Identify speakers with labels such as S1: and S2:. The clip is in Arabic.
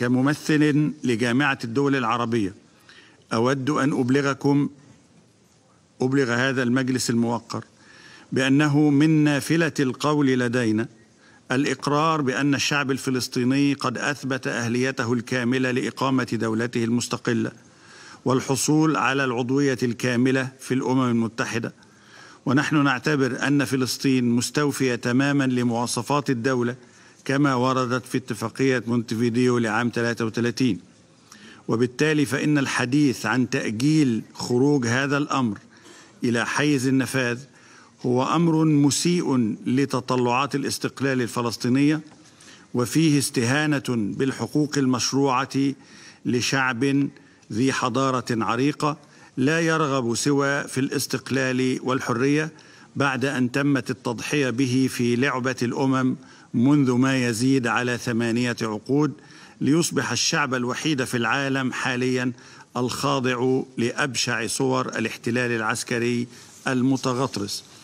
S1: كممثل لجامعة الدول العربية أود أن أبلغكم أبلغ هذا المجلس الموقر بأنه من نافلة القول لدينا الإقرار بأن الشعب الفلسطيني قد أثبت أهليته الكاملة لإقامة دولته المستقلة والحصول على العضوية الكاملة في الأمم المتحدة ونحن نعتبر أن فلسطين مستوفية تماما لمواصفات الدولة كما وردت في اتفاقية مونتفيديو لعام 33 وبالتالي فإن الحديث عن تأجيل خروج هذا الأمر إلى حيز النفاذ هو أمر مسيء لتطلعات الاستقلال الفلسطينية وفيه استهانة بالحقوق المشروعة لشعب ذي حضارة عريقة لا يرغب سوى في الاستقلال والحرية بعد أن تمت التضحية به في لعبة الأمم منذ ما يزيد على ثمانية عقود ليصبح الشعب الوحيد في العالم حاليا الخاضع لأبشع صور الاحتلال العسكري المتغطرس